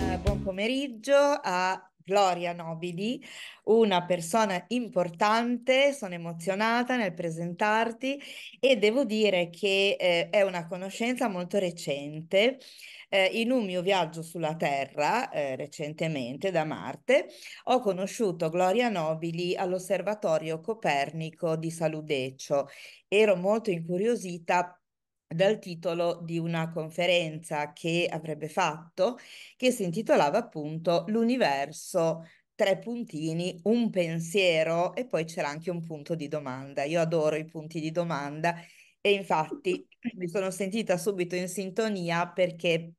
Eh, pomeriggio a Gloria Nobili, una persona importante, sono emozionata nel presentarti e devo dire che eh, è una conoscenza molto recente. Eh, in un mio viaggio sulla Terra, eh, recentemente da Marte, ho conosciuto Gloria Nobili all'Osservatorio Copernico di Saludeccio. Ero molto incuriosita dal titolo di una conferenza che avrebbe fatto, che si intitolava appunto L'universo tre puntini, un pensiero e poi c'era anche un punto di domanda. Io adoro i punti di domanda e infatti mi sono sentita subito in sintonia perché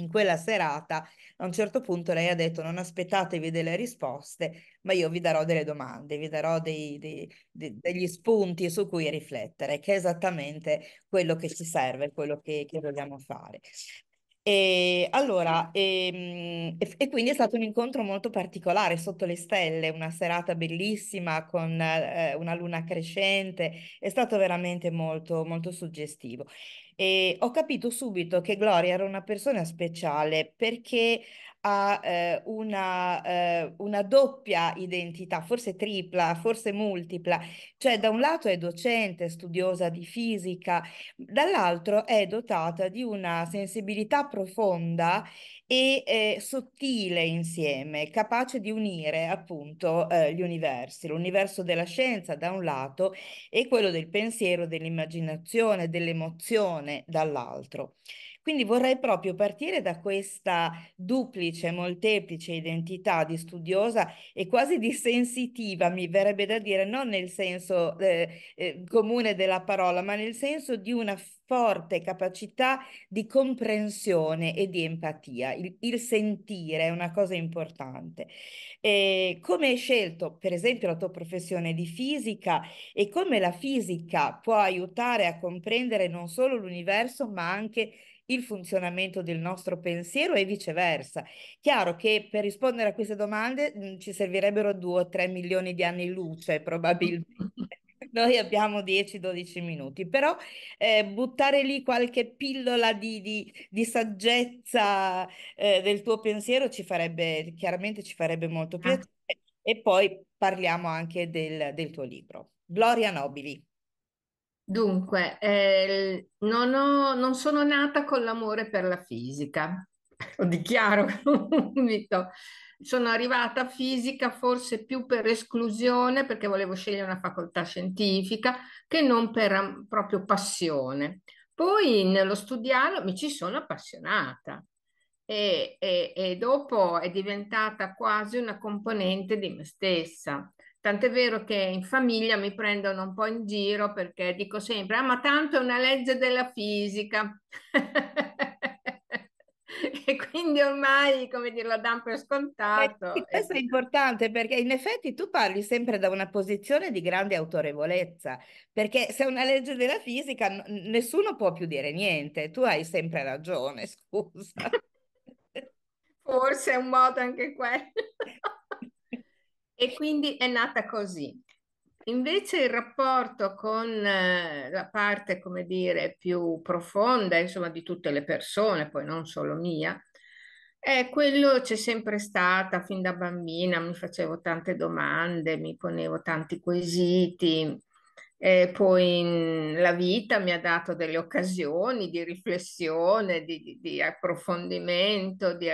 in quella serata, a un certo punto lei ha detto non aspettatevi delle risposte, ma io vi darò delle domande, vi darò dei, dei, dei, degli spunti su cui riflettere, che è esattamente quello che ci serve, quello che, che vogliamo fare. E allora, ehm, e, e, quindi è stato un incontro molto particolare sotto le stelle, una serata bellissima con eh, una luna crescente, è stato veramente molto, molto suggestivo e ho capito subito che Gloria era una persona speciale perché ha eh, una, eh, una, doppia identità, forse tripla, forse multipla, cioè da un lato è docente, studiosa di fisica, dall'altro è dotata di una sensibilità profonda e eh, sottile insieme, capace di unire appunto eh, gli universi, l'universo della scienza da un lato e quello del pensiero, dell'immaginazione, dell'emozione dall'altro. Quindi vorrei proprio partire da questa duplice, molteplice identità di studiosa e quasi di sensitiva, mi verrebbe da dire, non nel senso eh, eh, comune della parola, ma nel senso di una forte capacità di comprensione e di empatia. Il, il sentire è una cosa importante. E come hai scelto, per esempio, la tua professione di fisica e come la fisica può aiutare a comprendere non solo l'universo, ma anche il funzionamento del nostro pensiero e viceversa. Chiaro che per rispondere a queste domande mh, ci servirebbero due o tre milioni di anni luce, probabilmente. Noi abbiamo 10-12 minuti, però eh, buttare lì qualche pillola di, di, di saggezza eh, del tuo pensiero ci farebbe, chiaramente ci farebbe molto ah. piacere. Ah. E poi parliamo anche del, del tuo libro. Gloria Nobili. Dunque, eh, non, ho, non, sono nata con l'amore per la fisica, lo dichiaro subito. sono arrivata a fisica forse più per esclusione, perché volevo scegliere una facoltà scientifica, che non per proprio passione. Poi nello studiarlo mi ci sono appassionata e, e, e dopo è diventata quasi una componente di me stessa. Tant'è vero che in famiglia mi prendono un po' in giro perché dico sempre, ah ma tanto è una legge della fisica. e quindi ormai, come dire, lo danno per scontato. Eh e questo è importante perché in effetti tu parli sempre da una posizione di grande autorevolezza, perché se è una legge della fisica n- nessuno può più dire niente, tu hai sempre ragione, scusa. Forse è un modo anche quello. e quindi è nata così. Invece il rapporto con eh, la parte, come dire, più profonda, insomma, di tutte le persone, poi non solo mia, è quello c'è sempre stata fin da bambina, mi facevo tante domande, mi ponevo tanti quesiti, e poi la vita mi ha dato delle occasioni di riflessione, di, di approfondimento, di,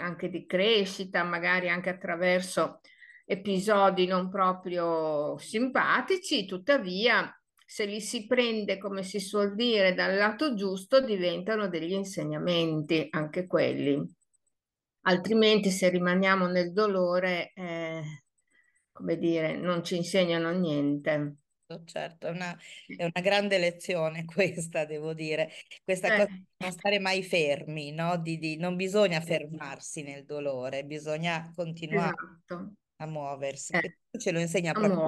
anche di crescita, magari anche attraverso episodi non proprio simpatici, tuttavia se li si prende, come si suol dire, dal lato giusto, diventano degli insegnamenti anche quelli. Altrimenti se rimaniamo nel dolore, eh, come dire, non ci insegnano niente. Certo, è una, è una grande lezione questa, devo dire. Questa eh. cosa di non stare mai fermi, no? Di, di, non bisogna fermarsi nel dolore, bisogna continuare. Esatto a muoversi. Eh, ce lo insegna proprio,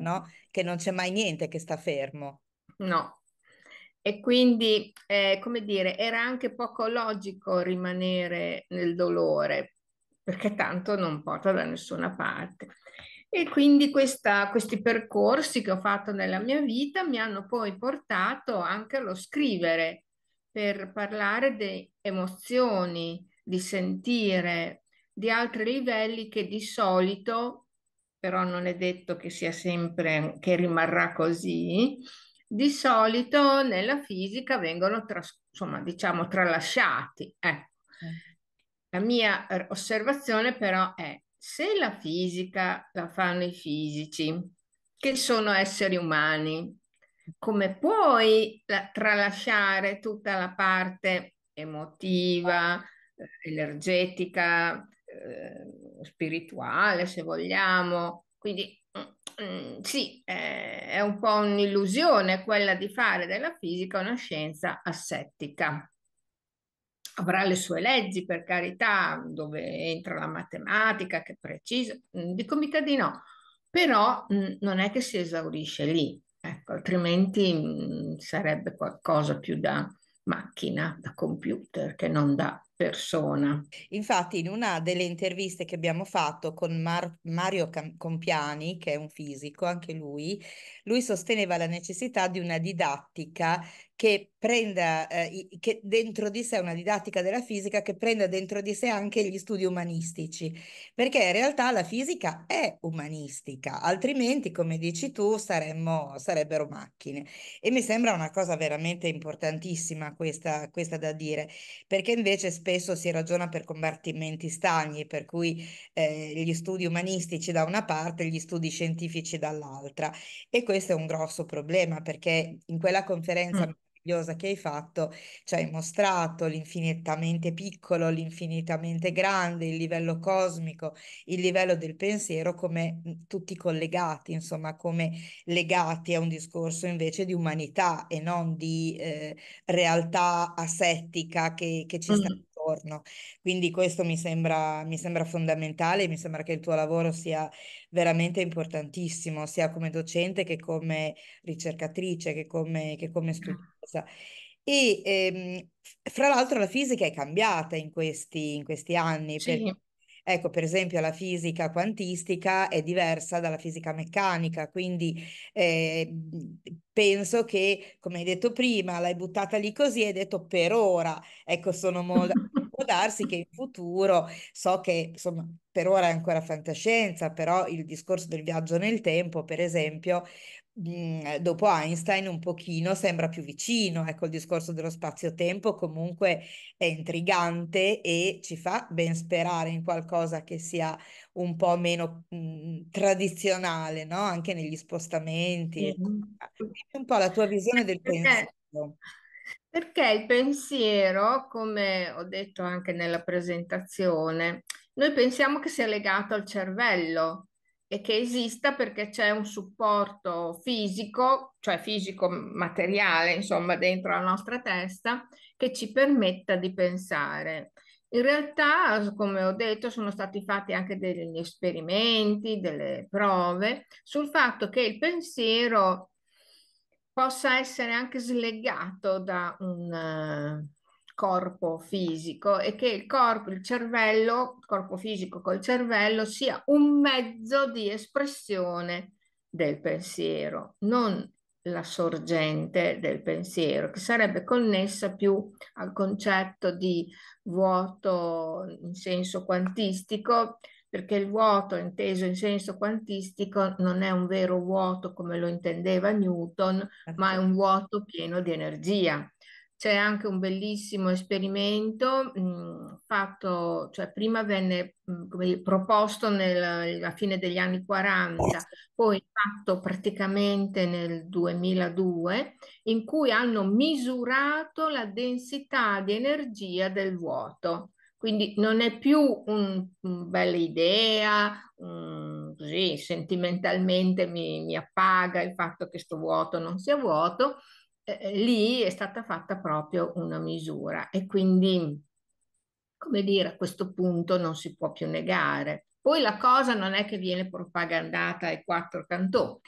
no? Che non c'è mai niente che sta fermo. No. E quindi, eh, come dire, era anche poco logico rimanere nel dolore, perché tanto non porta da nessuna parte. E quindi questa, questi percorsi che ho fatto nella mia vita mi hanno poi portato anche allo scrivere per parlare di emozioni, di sentire di altri livelli che di solito, però non è detto che sia sempre, che rimarrà così, di solito nella fisica vengono tras- insomma, diciamo, tralasciati. Eh. La mia eh, osservazione però è se la fisica la fanno i fisici, che sono esseri umani, come puoi la- tralasciare tutta la parte emotiva, eh, energetica, Ehm, spirituale, se vogliamo. Quindi mm, mm, sì, è un po' un'illusione quella di fare della fisica una scienza assettica. Avrà le sue leggi, per carità, dove entra la matematica, che è precisa, mm, dico mica di no, però non è che si esaurisce lì, ecco, altrimenti sarebbe qualcosa più da macchina, da computer, che non da persona. Infatti in una delle interviste che abbiamo fatto con Mar- Mario Cam- Compiani, che è un fisico, anche lui, lui sosteneva la necessità di una didattica che prenda eh, che dentro di sé una didattica della fisica che prenda dentro di sé anche gli studi umanistici, perché in realtà la fisica è umanistica, altrimenti, come dici tu, saremmo, sarebbero macchine. E mi sembra una cosa veramente importantissima questa, questa da dire, perché invece spesso si ragiona per compartimenti stagni, per cui eh, gli studi umanistici da una parte, gli studi scientifici dall'altra. E questo è un grosso problema, perché in quella conferenza... Mm meravigliosa che hai fatto, ci hai mostrato l'infinitamente piccolo, l'infinitamente grande, il livello cosmico, il livello del pensiero come mhmm, tutti collegati, insomma, come legati a un discorso invece di umanità e non di eh, realtà asettica che, che ci sta intorno. Quindi questo mi sembra, mi sembra fondamentale, mi sembra che il tuo lavoro sia veramente importantissimo, sia come docente che come ricercatrice, che come, che come mm. studiosa. E ehm, fra l'altro la fisica è cambiata in questi, in questi anni. Sì. Per... Ecco, per esempio, la fisica quantistica è diversa dalla fisica meccanica, quindi eh, penso che, come hai detto prima, l'hai buttata lì così e hai detto per ora, ecco, sono molto può darsi che in futuro, so che insomma per ora è ancora fantascienza, però il discorso del viaggio nel tempo, per esempio, mh, mm, dopo Einstein un pochino sembra più vicino, ecco il discorso dello spazio-tempo comunque è intrigante e ci fa ben sperare in qualcosa che sia un po' meno mh, mm, tradizionale, no? Anche negli spostamenti. Ecco. Mm-hmm. un po' la tua visione del pensiero. Perché il pensiero, come ho detto anche nella presentazione, noi pensiamo che sia legato al cervello e che esista perché c'è un supporto fisico, cioè fisico materiale, insomma, dentro la nostra testa che ci permetta di pensare. In realtà, come ho detto, sono stati fatti anche degli esperimenti, delle prove sul fatto che il pensiero possa essere anche slegato da un eh, corpo fisico e che il corpo, il cervello, corpo fisico col cervello sia un mezzo di espressione del pensiero, non la sorgente del pensiero, che sarebbe connessa più al concetto di vuoto in senso quantistico perché il vuoto inteso in senso quantistico non è un vero vuoto come lo intendeva Newton, ma è certo. un vuoto pieno di energia. C'è anche un bellissimo esperimento mh, mm, fatto, cioè prima venne mh, mm, proposto alla fine degli anni 40, poi fatto praticamente nel 2002, in cui hanno misurato la densità di energia del vuoto quindi non è più un, un bella idea, un, così sentimentalmente mi, mi, appaga il fatto che sto vuoto non sia vuoto, eh, eh, lì è stata fatta proprio una misura e quindi, come dire, a questo punto non si può più negare. Poi la cosa non è che viene propagandata ai quattro cantoni.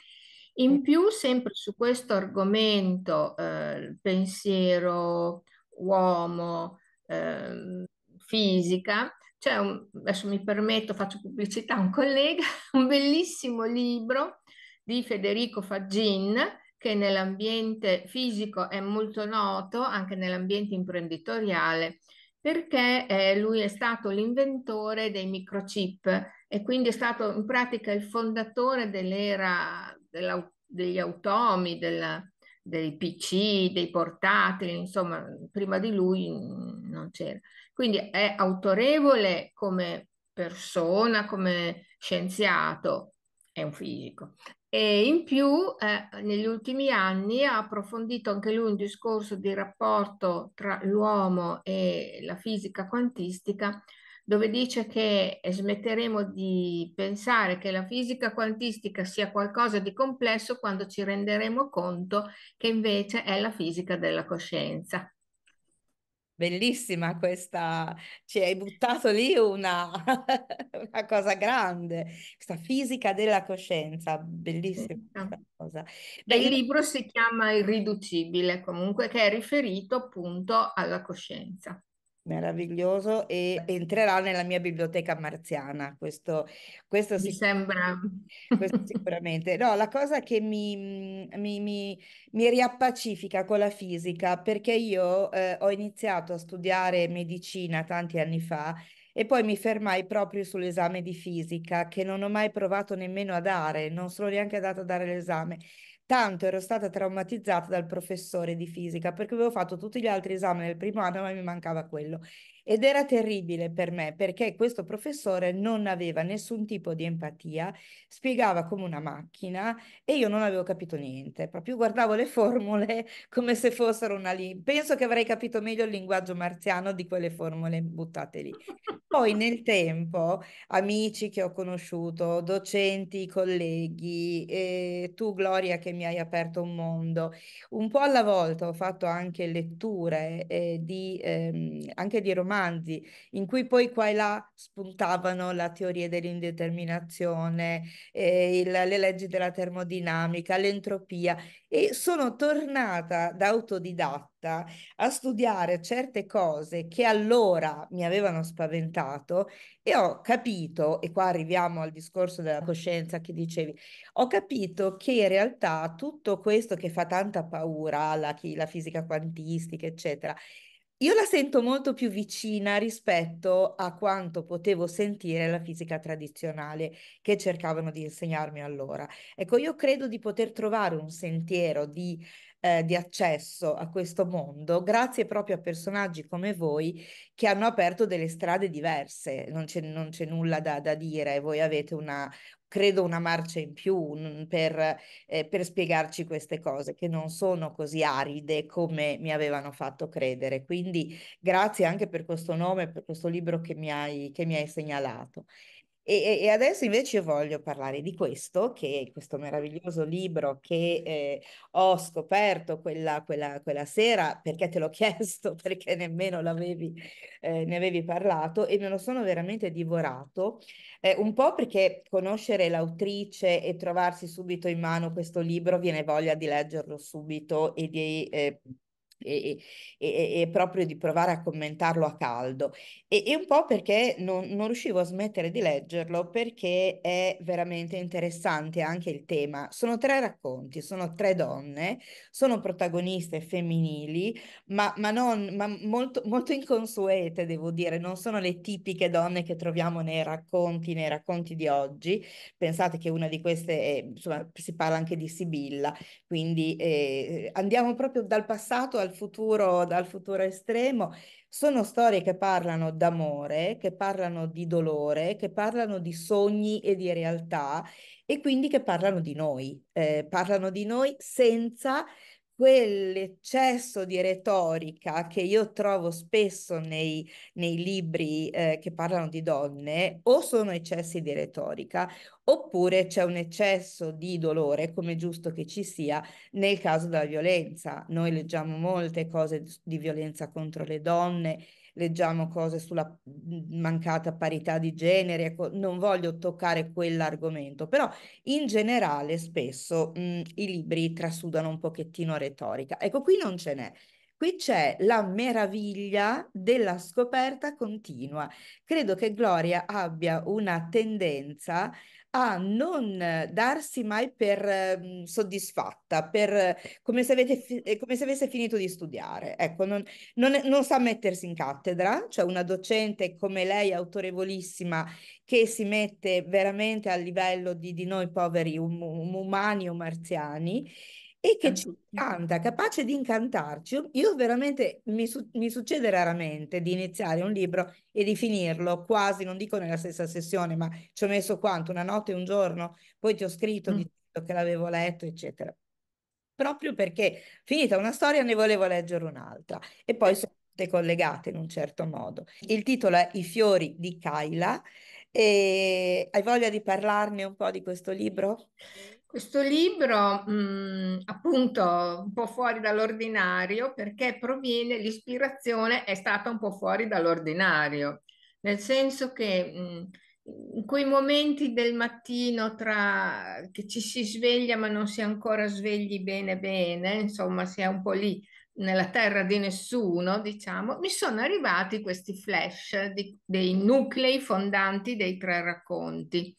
In più, sempre su questo argomento, eh, pensiero, uomo, eh, fisica, c'è un, adesso mi permetto, faccio pubblicità a un collega, un bellissimo libro di Federico Faggin che nell'ambiente fisico è molto noto, anche nell'ambiente imprenditoriale, perché eh, lui è stato l'inventore dei microchip e quindi è stato in pratica il fondatore dell'era della, degli automi, della, dei PC, dei portatili, insomma, prima di lui non c'era. Quindi è autorevole come persona, come scienziato, è un fisico. E in più, eh, negli ultimi anni ha approfondito anche lui un discorso di rapporto tra l'uomo e la fisica quantistica, dove dice che smetteremo di pensare che la fisica quantistica sia qualcosa di complesso quando ci renderemo conto che invece è la fisica della coscienza. Bellissima questa, ci hai buttato lì una, una cosa grande, questa fisica della coscienza, bellissima ah. questa cosa. Beh, il libro si chiama Irriducibile, comunque, che è riferito appunto alla coscienza. Meraviglioso e entrerà nella mia biblioteca marziana, questo, questo mi sembra. Questo sicuramente. No, la cosa che mi, mm, mi, mi, mi riappacifica con la fisica, perché io eh, ho iniziato a studiare medicina tanti anni fa e poi mi fermai proprio sull'esame di fisica, che non ho mai provato nemmeno a dare, non sono neanche andata a dare l'esame Tanto ero stata traumatizzata dal professore di fisica perché avevo fatto tutti gli altri esami nel primo anno, ma mi mancava quello. Ed era terribile per me perché questo professore non aveva nessun tipo di empatia, spiegava come una macchina e io non avevo capito niente, proprio guardavo le formule come se fossero una lì. Penso che avrei capito meglio il linguaggio marziano di quelle formule buttate lì. Poi nel tempo, amici che ho conosciuto, docenti, colleghi, eh, tu Gloria che mi hai aperto un mondo, un po' alla volta ho fatto anche letture eh, di, ehm, anche di romanzi romanzi, in cui poi qua e là spuntavano la teoria dell'indeterminazione, eh, le leggi della termodinamica, l'entropia e sono tornata da autodidatta a studiare certe cose che allora mi avevano spaventato e ho capito, e qua arriviamo al discorso della coscienza che dicevi, ho capito che in realtà tutto questo che fa tanta paura, la, la fisica quantistica, eccetera, io la sento molto più vicina rispetto a quanto potevo sentire la fisica tradizionale che cercavano di insegnarmi allora. Ecco, io credo di poter trovare un sentiero di, eh, di accesso a questo mondo grazie proprio a personaggi come voi che hanno aperto delle strade diverse, non c'è, non c'è nulla da, da, dire, voi avete una, credo, una marcia in più per, eh, per spiegarci queste cose che non sono così aride come mi avevano fatto credere. Quindi grazie anche per questo nome, per questo libro che mi hai, che mi hai segnalato. E, adesso invece voglio parlare di questo, che è questo meraviglioso libro che eh, ho scoperto quella, quella, quella, sera, perché te l'ho chiesto, perché nemmeno eh, ne avevi parlato e me lo sono veramente divorato, eh, un po' perché conoscere l'autrice e trovarsi subito in mano questo libro viene voglia di leggerlo subito e di eh, e, e, e, proprio di provare a commentarlo a caldo e, e un po' perché non, non, riuscivo a smettere di leggerlo perché è veramente interessante anche il tema. Sono tre racconti, sono tre donne, sono protagoniste femminili, ma, ma, non, ma molto, molto inconsuete devo dire, non sono le tipiche donne che troviamo nei racconti, nei racconti di oggi. Pensate che una di queste, è, insomma, si parla anche di Sibilla, quindi eh, andiamo proprio dal passato al futuro, dal futuro estremo, sono storie che parlano d'amore, che parlano di dolore, che parlano di sogni e di realtà e quindi che parlano di noi, eh, parlano di noi senza quell'eccesso di retorica che io trovo spesso nei, nei libri eh, che parlano di donne, o sono eccessi di retorica, oppure c'è un eccesso di dolore, come è giusto che ci sia, nel caso della violenza. Noi leggiamo molte cose di violenza contro le donne leggiamo cose sulla mhmm, mancata parità di genere, ecco, non voglio toccare quell'argomento, però in generale spesso mh, mhmm, i libri trasudano un pochettino retorica. Ecco, qui non ce n'è. Qui c'è la meraviglia della scoperta continua. Credo che Gloria abbia una tendenza a non darsi mai per mh, mm, soddisfatta, per, come, se avete, eh, come, se avesse finito di studiare. Ecco, non, non, non, sa mettersi in cattedra, cioè una docente come lei, autorevolissima, che si mette veramente a livello di, di noi poveri um, um- umani o marziani e che ci mm. canta, capace di incantarci. Io veramente mi, su- mi, succede raramente di iniziare un libro e di finirlo, quasi, non dico nella stessa sessione, ma ci ho messo quanto, una notte e un giorno, poi ti ho scritto mm. dicendo che l'avevo letto, eccetera. Proprio perché finita una storia ne volevo leggere un'altra e poi eh. sono tutte collegate in un certo modo. Il titolo è I fiori di Kaila e hai voglia di parlarne un po' di questo libro? Questo libro, mh, mm, appunto, un po' fuori dall'ordinario, perché proviene, l'ispirazione è stata un po' fuori dall'ordinario, nel senso che mh, mm, in quei momenti del mattino tra che ci si sveglia ma non si è ancora svegli bene bene, insomma si è un po' lì nella terra di nessuno, diciamo, mi sono arrivati questi flash di, dei nuclei fondanti dei tre racconti.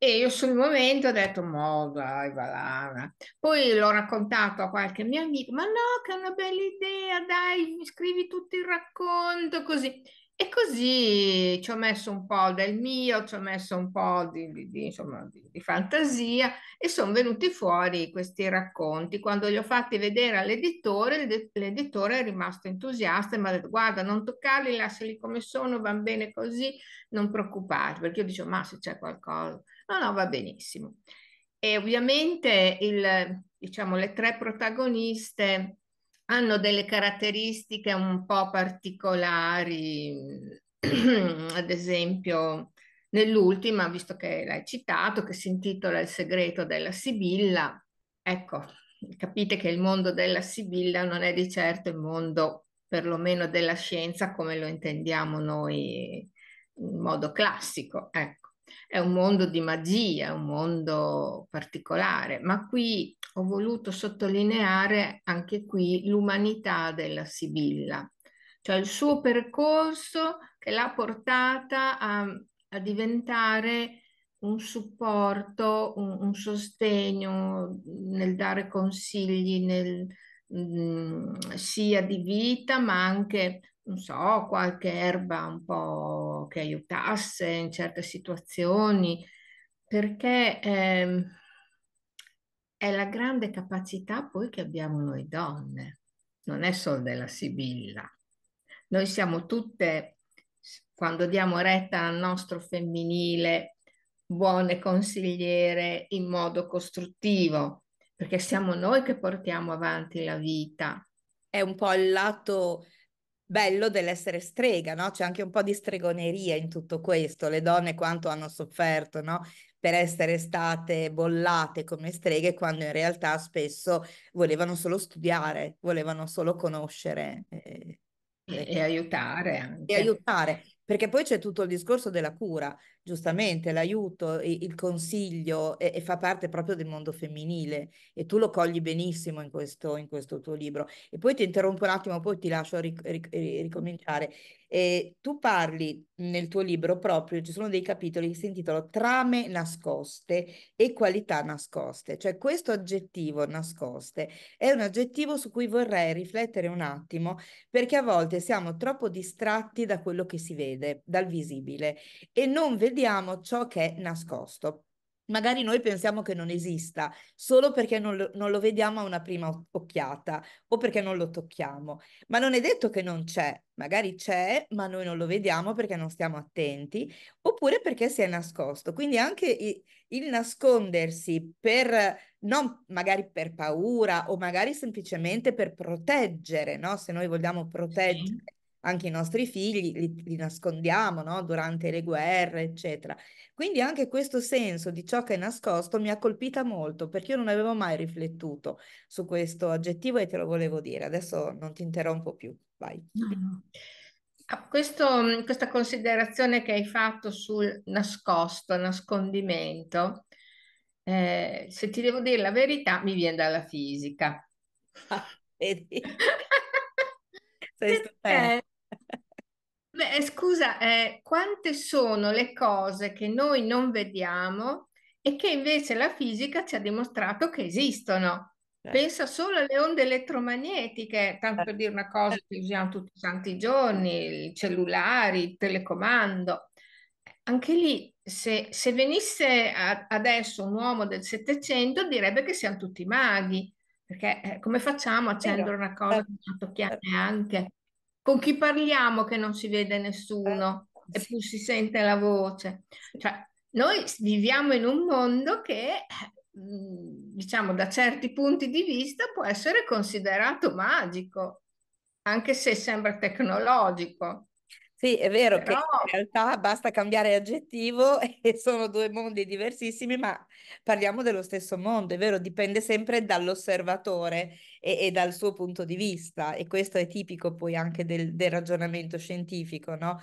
E io sul momento ho detto, mo dai, va là. Poi l'ho raccontato a qualche mio amico, ma no, che è una bella idea, dai, mi scrivi tutto il racconto, così. E così ci ho messo un po' del mio, ci ho messo un po' di, di, di, insomma, di fantasia e sono venuti fuori questi racconti. Quando li ho fatti vedere all'editore, l'editore è rimasto entusiasta e mi ha detto guarda non toccarli, lasciali come sono, va bene così, non preoccuparti, perché io dicevo ma se c'è qualcosa No, no, va benissimo. E ovviamente il, diciamo, le tre protagoniste hanno delle caratteristiche un po' particolari, ad esempio nell'ultima, visto che l'hai citato, che si intitola Il segreto della Sibilla, ecco, capite che il mondo della Sibilla non è di certo il mondo perlomeno della scienza come lo intendiamo noi in modo classico, ecco è un mondo di magia, è un mondo particolare, ma qui ho voluto sottolineare anche qui l'umanità della Sibilla, cioè il suo percorso che l'ha portata a, a diventare un supporto, un, un, sostegno nel dare consigli nel, mh, mm, sia di vita ma anche non so, qualche erba un po' che aiutasse in certe situazioni, perché eh, è la grande capacità poi che abbiamo noi donne, non è solo della Sibilla. Noi siamo tutte, quando diamo retta al nostro femminile, buone consigliere in modo costruttivo, perché siamo noi che portiamo avanti la vita. È un po' il lato bello dell'essere strega, no? C'è anche un po' di stregoneria in tutto questo, le donne quanto hanno sofferto, no? Per essere state bollate come streghe quando in realtà spesso volevano solo studiare, volevano solo conoscere. Eh, e, eh, e aiutare. Anche. E aiutare, perché poi c'è tutto il discorso della cura, giustamente l'aiuto e il consiglio e, e, fa parte proprio del mondo femminile e tu lo cogli benissimo in questo, in questo tuo libro. E poi ti interrompo un attimo, poi ti lascio ric- ric- ricominciare. E eh, tu parli nel tuo libro proprio, ci sono dei capitoli che si intitolano Trame nascoste e qualità nascoste, cioè questo aggettivo nascoste è un aggettivo su cui vorrei riflettere un attimo perché a volte siamo troppo distratti da quello che si vede, dal visibile e non vediamo vediamo ciò che è nascosto. Magari noi pensiamo che non esista solo perché non lo, non lo vediamo a una prima occhiata o perché non lo tocchiamo, ma non è detto che non c'è, magari c'è, ma noi non lo vediamo perché non stiamo attenti oppure perché si è nascosto. Quindi anche i, il nascondersi per non magari per paura o magari semplicemente per proteggere, no? Se noi vogliamo proteggere anche i nostri figli, li, li nascondiamo no? durante le guerre, eccetera. Quindi anche questo senso di ciò che è nascosto mi ha colpita molto perché io non avevo mai riflettuto su questo aggettivo e te lo volevo dire. Adesso non ti interrompo più, vai. No. Ah, questo, questa considerazione che hai fatto sul nascosto, nascondimento, eh, se ti devo dire la verità, mi viene dalla fisica. Ah, vedi? Sei Beh, eh, scusa, eh, quante sono le cose che noi non vediamo e che invece la fisica ci ha dimostrato che esistono? Certo. Pensa solo alle onde elettromagnetiche, tanto per dire una cosa che usiamo tutti i santi giorni, i cellulari, il telecomando. Anche lì, se, se venisse a, adesso un uomo del Settecento, direbbe che siamo tutti maghi, perché eh, come facciamo a accendere una cosa che eh, non tocchiamo neanche? Eh. Con chi parliamo che non si vede nessuno eh, e pur si sente la voce? Cioè, noi viviamo in un mondo che, mhmm, diciamo, da certi punti di vista può essere considerato magico, anche se sembra tecnologico. Sì, è vero Però... che in realtà basta cambiare aggettivo e sono due mondi diversissimi, ma parliamo dello stesso mondo, è vero, dipende sempre dall'osservatore e, e dal suo punto di vista e questo è tipico poi anche del, del ragionamento scientifico, no?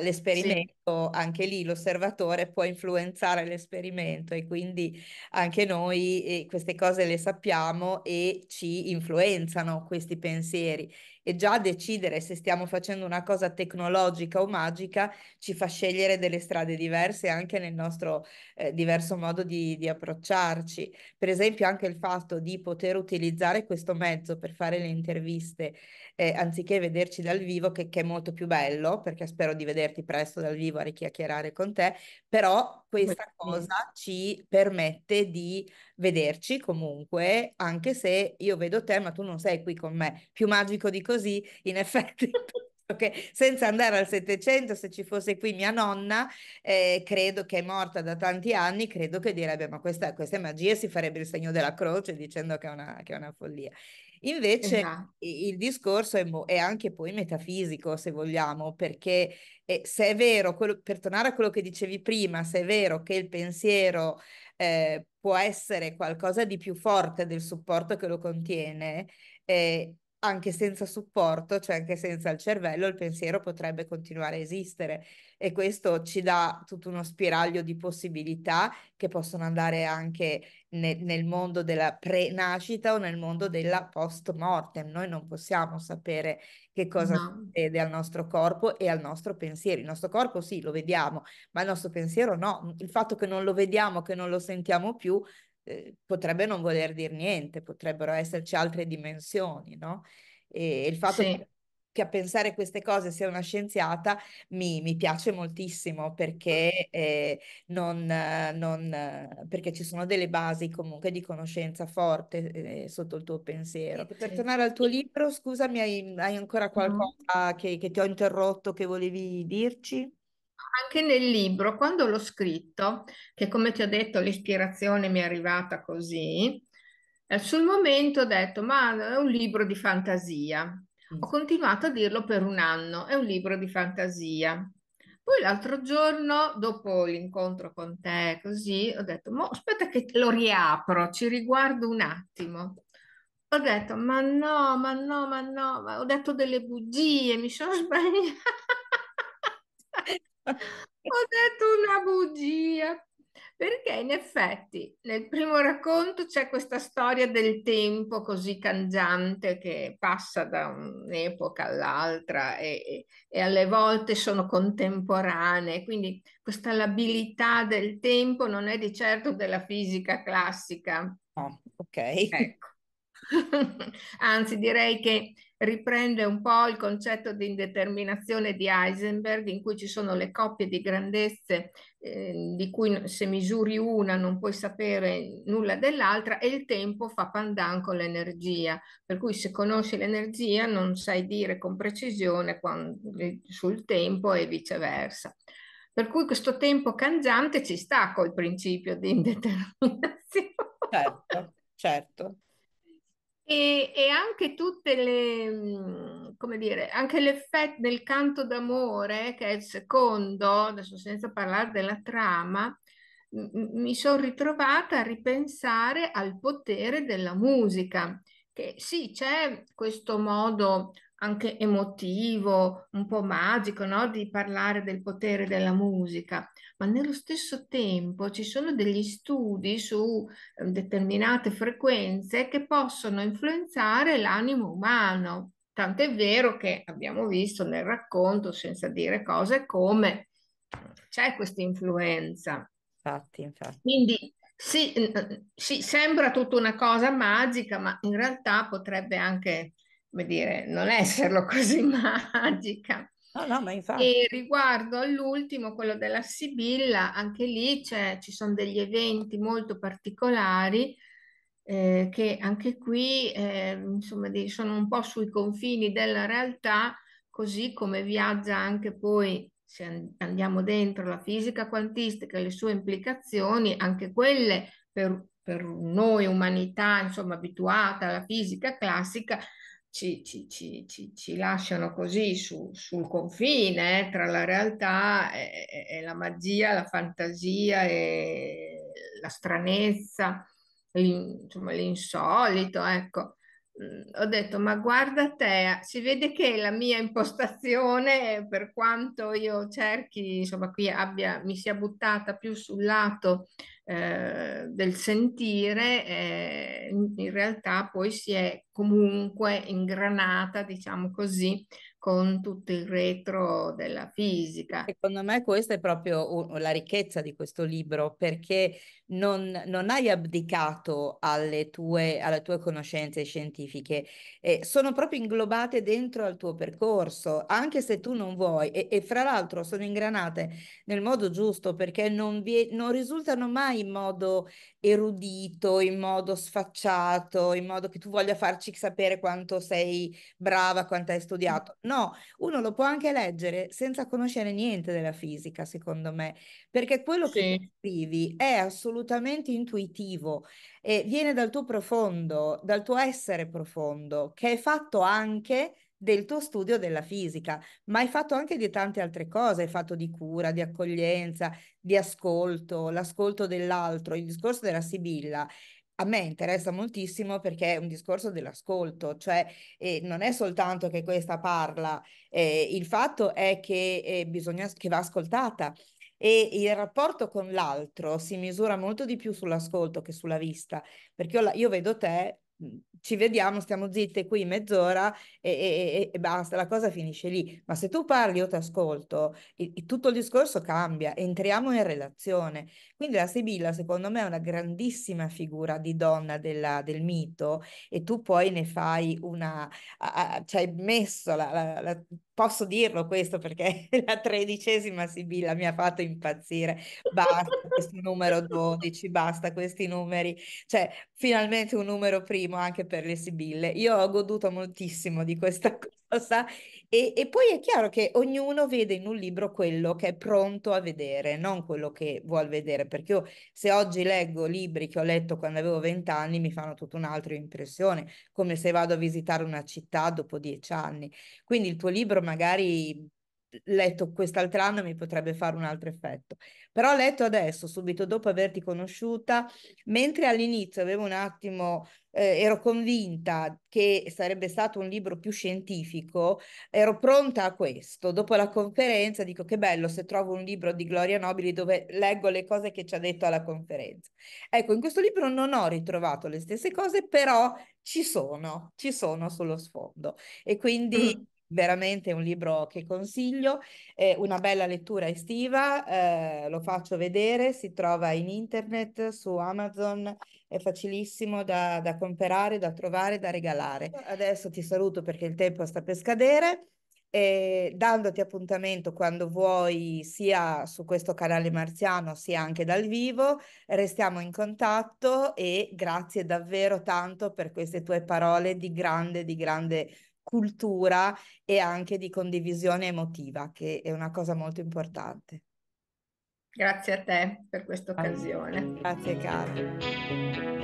L'esperimento, sì. anche lì l'osservatore può influenzare l'esperimento e quindi anche noi eh, queste cose le sappiamo e ci influenzano questi pensieri e già decidere se stiamo facendo una cosa tecnologica o magica ci fa scegliere delle strade diverse anche nel nostro eh, diverso modo di di, approcciarci. Per esempio anche il fatto di poter utilizzare questo mezzo per fare le interviste eh, anziché vederci dal vivo, che, che, è molto più bello, perché spero di vederti presto dal vivo a richiacchierare con te, però questa cosa ci permette di vederci comunque, anche se io vedo te ma tu non sei qui con me. Più magico di così, in effetti. Esatto, che senza andare al Settecento, se ci fosse qui mia nonna, eh, credo che è morta da tanti anni, credo che direbbe ma questa, è magia, si farebbe il segno della croce dicendo che è una, che è una follia. Invece esatto. il discorso è, è, anche poi metafisico, se vogliamo, perché eh, se è vero, quello, per tornare a quello che dicevi prima, se è vero che il pensiero eh, può essere qualcosa di più forte del supporto che lo contiene, eh, anche senza supporto, cioè anche senza il cervello, il pensiero potrebbe continuare a esistere e questo ci dà tutto uno spiraglio di possibilità che possono andare anche ne- nel mondo della pre-nascita o nel mondo della post-mortem. Noi non possiamo sapere che cosa no. succede al nostro corpo e al nostro pensiero. Il nostro corpo sì, lo vediamo, ma il nostro pensiero no. Il fatto che non lo vediamo, che non lo sentiamo più, eh, potrebbe non voler dire niente, potrebbero esserci altre dimensioni, no? E, il fatto sì. che, a pensare queste cose sia una scienziata mi, mi piace moltissimo perché, eh, non, non, perché, ci sono delle basi comunque di conoscenza forte eh, sotto il tuo pensiero. Sì. Per tornare al tuo libro, scusami, hai, hai ancora mm-hmm. qualcosa mm. che, che ti ho interrotto che volevi dirci? anche nel libro, quando l'ho scritto, che come ti ho detto l'ispirazione mi è arrivata così, eh, sul momento ho detto ma è un libro di fantasia. Ho mm. continuato a dirlo per un anno, è un libro di fantasia. Poi l'altro giorno, dopo l'incontro con te, così, ho detto, ma aspetta che lo riapro, ci riguardo un attimo. Ho detto, ma no, ma no, ma no, ma ho detto delle bugie, mi sono sbagliata ho detto una bugia, perché in effetti nel primo racconto c'è questa storia del tempo così cangiante che passa da un'epoca all'altra e, e alle volte sono contemporanee, quindi questa labilità del tempo non è di certo della fisica classica. Oh, ok. Ecco. Anzi, direi che riprende un po' il concetto di indeterminazione di Heisenberg, in cui ci sono le coppie di grandezze eh, di cui se misuri una non puoi sapere nulla dell'altra e il tempo fa pandan con l'energia, per cui se conosci l'energia non sai dire con precisione quando, sul tempo e viceversa. Per cui questo tempo cangiante ci sta col principio di indeterminazione. Certo, certo. E, anche tutte le, mhmm, come dire, anche l'effetto del canto d'amore, che è il secondo, adesso senza parlare della trama, mi sono ritrovata a ripensare al potere della musica, che sì, c'è questo modo anche emotivo, un po' magico, no? di parlare del potere della musica, ma nello stesso tempo ci sono degli studi su ehm, determinate frequenze che possono influenzare l'animo umano. Tant'è vero che abbiamo visto nel racconto, senza dire cose, come c'è questa influenza. Infatti, infatti. Quindi sì, sì, sembra tutta una cosa magica, ma in realtà potrebbe anche, come dire, non esserlo così magica. No, no, ma infatti. E riguardo all'ultimo, quello della Sibilla, anche lì ci sono degli eventi molto particolari eh, che anche qui eh, insomma, sono un po' sui confini della realtà, così come viaggia anche poi, se andiamo dentro la fisica quantistica e le sue implicazioni, anche quelle per, per noi umanità, insomma, abituata alla fisica classica, ci, ci, ci, ci lasciano così su, sul confine eh, tra la realtà e, e, la magia, la fantasia e la stranezza, insomma l'insolito, ecco. Mm, ho detto, ma guarda te, si vede che la mia impostazione, per quanto io cerchi, insomma, qui abbia, mi sia buttata più sul lato eh, del sentire, eh, in realtà poi si è comunque ingranata, diciamo così, con tutto il retro della fisica. Secondo me questa è proprio la ricchezza di questo libro perché non, non hai abdicato alle tue, alle tue conoscenze scientifiche, eh, sono proprio inglobate dentro al tuo percorso, anche se tu non vuoi e, e fra l'altro sono ingranate nel modo giusto perché non, vi, non risultano mai in modo erudito, in modo sfacciato, in modo che tu voglia farci sapere quanto sei brava, quanto hai studiato. No No, uno lo può anche leggere senza conoscere niente della fisica, secondo me, perché quello sì. che scrivi è assolutamente intuitivo e viene dal tuo profondo, dal tuo essere profondo, che è fatto anche del tuo studio della fisica, ma hai fatto anche di tante altre cose, hai fatto di cura, di accoglienza, di ascolto, l'ascolto dell'altro, il discorso della Sibilla a me interessa moltissimo perché è un discorso dell'ascolto, cioè eh, non è soltanto che questa parla, eh, il fatto è che, eh, bisogna, che va ascoltata e il rapporto con l'altro si misura molto di più sull'ascolto che sulla vista, perché io, io vedo te, mhmm, ci vediamo, stiamo zitte qui mezz'ora e, e, e, basta, la cosa finisce lì. Ma se tu parli, io ti ascolto, tutto il discorso cambia, entriamo in relazione. Quindi la Sibilla, secondo me, è una grandissima figura di donna della, del mito e tu poi ne fai una, ci hai messo la, la, la posso dirlo questo perché la tredicesima Sibilla mi ha fatto impazzire. Basta questo numero 12, basta questi numeri. Cioè, finalmente un numero primo anche per le Sibille. Io ho goduto moltissimo di questa cosa sa. E, e, poi è chiaro che ognuno vede in un libro quello che è pronto a vedere, non quello che vuol vedere, perché io se oggi leggo libri che ho letto quando avevo vent'anni mi fanno tutta un'altra impressione, come se vado a visitare una città dopo dieci anni. Quindi il tuo libro magari letto quest'altro anno mi potrebbe fare un altro effetto. Però letto adesso, subito dopo averti conosciuta, mentre all'inizio avevo un attimo, eh, ero convinta che sarebbe stato un libro più scientifico, ero pronta a questo. Dopo la conferenza dico che bello se trovo un libro di Gloria Nobili dove leggo le cose che ci ha detto alla conferenza. Ecco, in questo libro non ho ritrovato le stesse cose, però ci sono, ci sono sullo sfondo. E quindi... Mm veramente un libro che consiglio, è una bella lettura estiva, eh, lo faccio vedere, si trova in internet, su Amazon, è facilissimo da, da comprare, da trovare, da regalare. Adesso ti saluto perché il tempo sta per scadere. E dandoti appuntamento quando vuoi sia su questo canale marziano sia anche dal vivo. Restiamo in contatto e grazie davvero tanto per queste tue parole di grande, di grande cultura e anche di condivisione emotiva, che è una cosa molto importante. Grazie a te per questa occasione. Grazie Carlo.